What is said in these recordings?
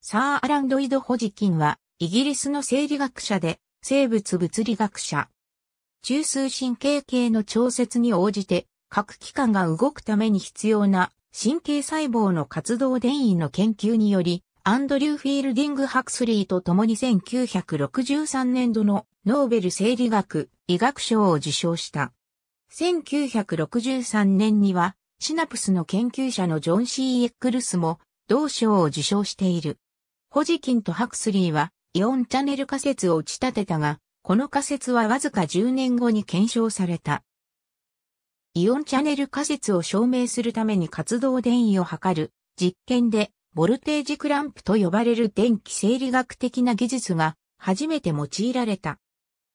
サー・アランドイド・ホジキンは、イギリスの生理学者で、生物物理学者。中枢神経系の調節に応じて、各機関が動くために必要な神経細胞の活動電位の研究により、アンドリュー・フィールディング・ハクスリーと共に1963年度のノーベル生理学医学賞を受賞した。1963年には、シナプスの研究者のジョン・シー・エックルスも同賞を受賞している。ホジキンとハクスリーはイオンチャネル仮説を打ち立てたが、この仮説はわずか10年後に検証された。イオンチャネル仮説を証明するために活動電位を測る実験で、ボルテージクランプと呼ばれる電気生理学的な技術が初めて用いられた。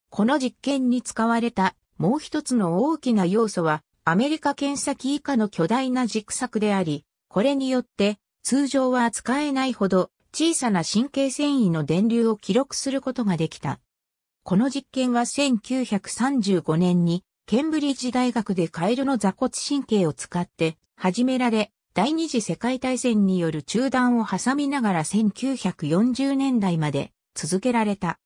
この実験に使われたもう一つの大きな要素は、アメリカ検査機以下の巨大な軸索であり、これによって通常は扱えないほど小さな神経繊維の電流を記録することができた。この実験は1935年にケンブリッジ大学でカエルの座骨神経を使って始められ、第二次世界大戦による中断を挟みながら1940年代まで続けられた。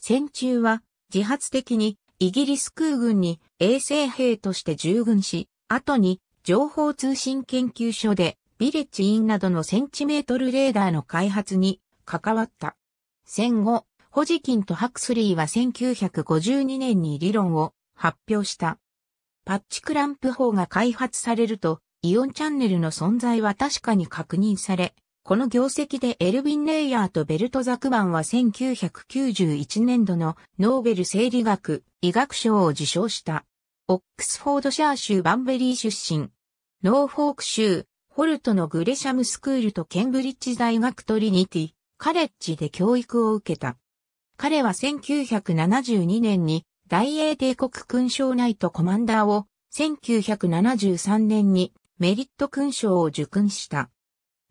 戦中は自発的にイギリス空軍に衛生兵として従軍し、後に情報通信研究所でビレッジインなどのセンチメートルレーダーの開発に関わった。戦後、ホジキンとハクスリーは1952年に理論を発表した。パッチクランプ法が開発されると、イオンチャンネルの存在は確かに確認され、この業績でエルヴィン・レイヤーとベルト・ザクマンは1991年度のノーベル生理学医学賞を受賞した。オックスフォードシャー州バンベリー出身。ノーフォーク州ホルトのグレシャムスクールとケンブリッジ大学トリニティ、カレッジで教育を受けた。彼は1972年に大英帝国勲章ナイトコマンダーを、1973年にメリット勲章を受勲した。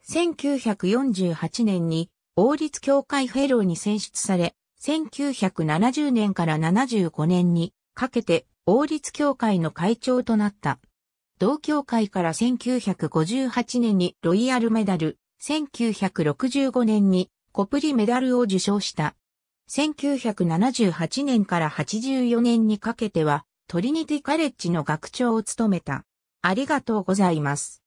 1948年に王立協会フェローに選出され、1970年から75年にかけて王立協会の会長となった。同協会から1958年にロイヤルメダル、1965年にコプリメダルを受賞した。1978年から84年にかけてはトリニティカレッジの学長を務めた。ありがとうございます。